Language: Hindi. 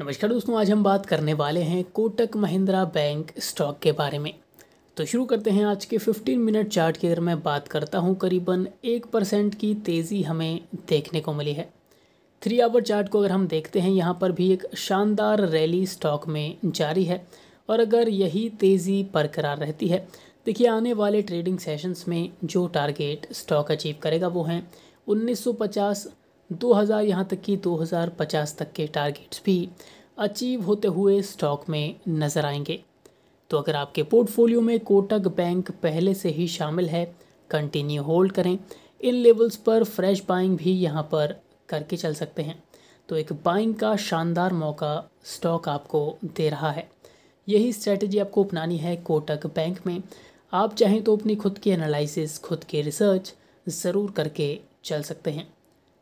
नमस्कार दोस्तों आज हम बात करने वाले हैं कोटक महिंद्रा बैंक स्टॉक के बारे में तो शुरू करते हैं आज के 15 मिनट चार्ट की अगर मैं बात करता हूं करीबन एक परसेंट की तेज़ी हमें देखने को मिली है थ्री आवर चार्ट को अगर हम देखते हैं यहाँ पर भी एक शानदार रैली स्टॉक में जारी है और अगर यही तेज़ी बरकरार रहती है देखिए आने वाले ट्रेडिंग सेशंस में जो टारगेट स्टॉक अचीव करेगा वो हैं उन्नीस 2000 यहाँ तक कि 2050 तक के टारगेट्स भी अचीव होते हुए स्टॉक में नज़र आएंगे तो अगर आपके पोर्टफोलियो में कोटक बैंक पहले से ही शामिल है कंटिन्यू होल्ड करें इन लेवल्स पर फ्रेश बाइंग भी यहाँ पर करके चल सकते हैं तो एक बाइंग का शानदार मौका स्टॉक आपको दे रहा है यही स्ट्रेटजी आपको अपनानी है कोटक बैंक में आप चाहें तो अपनी खुद की एनालिसिस खुद की रिसर्च ज़रूर करके चल सकते हैं